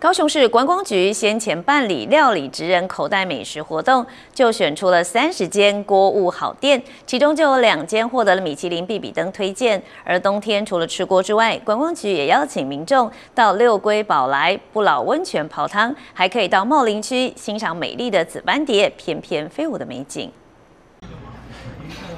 高雄市观光局先前办理料理职人口袋美食活动，就选出了三十间锅物好店，其中就有两间获得了米其林必比登推荐。而冬天除了吃锅之外，观光局也邀请民众到六龟宝来不老温泉泡汤，还可以到茂林区欣赏美丽的紫斑蝶翩翩飞舞的美景。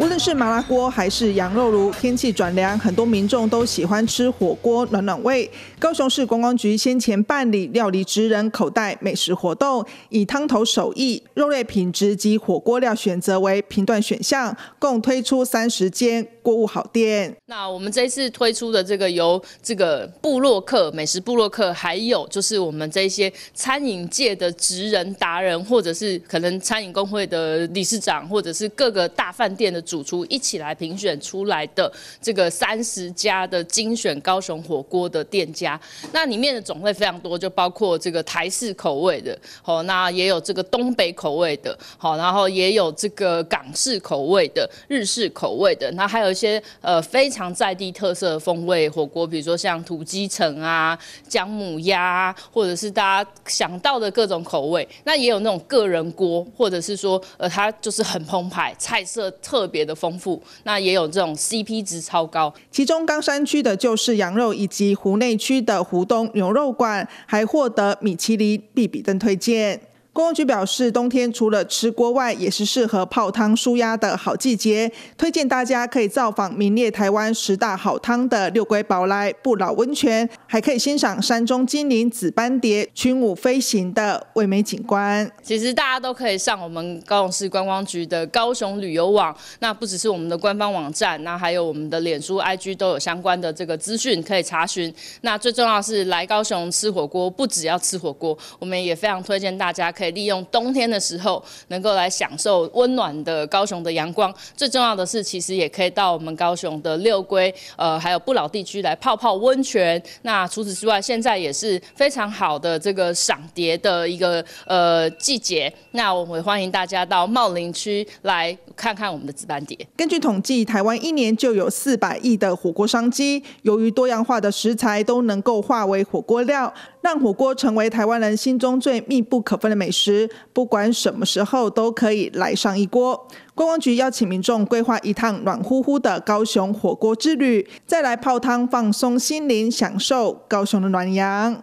无论是麻辣锅还是羊肉炉，天气转凉，很多民众都喜欢吃火锅暖暖胃。高雄市观光局先前办理料理职人口袋美食活动，以汤头手艺、肉类品质及火锅料选择为评断选项，共推出三十间购物好店。那我们这次推出的这个由这个布洛克美食布洛克，还有就是我们这些餐饮界的职人达人，或者是可能餐饮工会的理事长，或者是各个大饭店的。主厨一起来评选出来的这个三十家的精选高雄火锅的店家，那里面的种类非常多，就包括这个台式口味的，好，那也有这个东北口味的，好，然后也有这个港式口味的、日式口味的，那还有一些呃非常在地特色的风味火锅，比如说像土鸡城啊、姜母鸭，或者是大家想到的各种口味，那也有那种个人锅，或者是说呃它就是很澎湃，菜色特。别的丰富，那也有这种 CP 值超高。其中，冈山区的就是羊肉，以及湖内区的湖东牛肉馆，还获得米其林必比登推荐。公安局表示，冬天除了吃锅外，也是适合泡汤舒压的好季节。推荐大家可以造访名列台湾十大好汤的六龟宝来不老温泉，还可以欣赏山中精灵紫斑蝶群舞飞行的唯美景观。其实大家都可以上我们高雄市观光局的高雄旅游网，那不只是我们的官方网站，那还有我们的脸书、IG 都有相关的这个资讯可以查询。那最重要是来高雄吃火锅，不只要吃火锅，我们也非常推荐大家。可以利用冬天的时候，能够来享受温暖的高雄的阳光。最重要的是，其实也可以到我们高雄的六龟，呃，还有不老地区来泡泡温泉。那除此之外，现在也是非常好的这个赏蝶的一个呃季节。那我们欢迎大家到茂林区来看看我们的紫斑蝶。根据统计，台湾一年就有四百亿的火锅商机。由于多样化的食材都能够化为火锅料，让火锅成为台湾人心中最密不可分的美。时，不管什么时候都可以来上一锅。观光局邀请民众规划一趟暖乎乎的高雄火锅之旅，再来泡汤放松心灵，享受高雄的暖阳。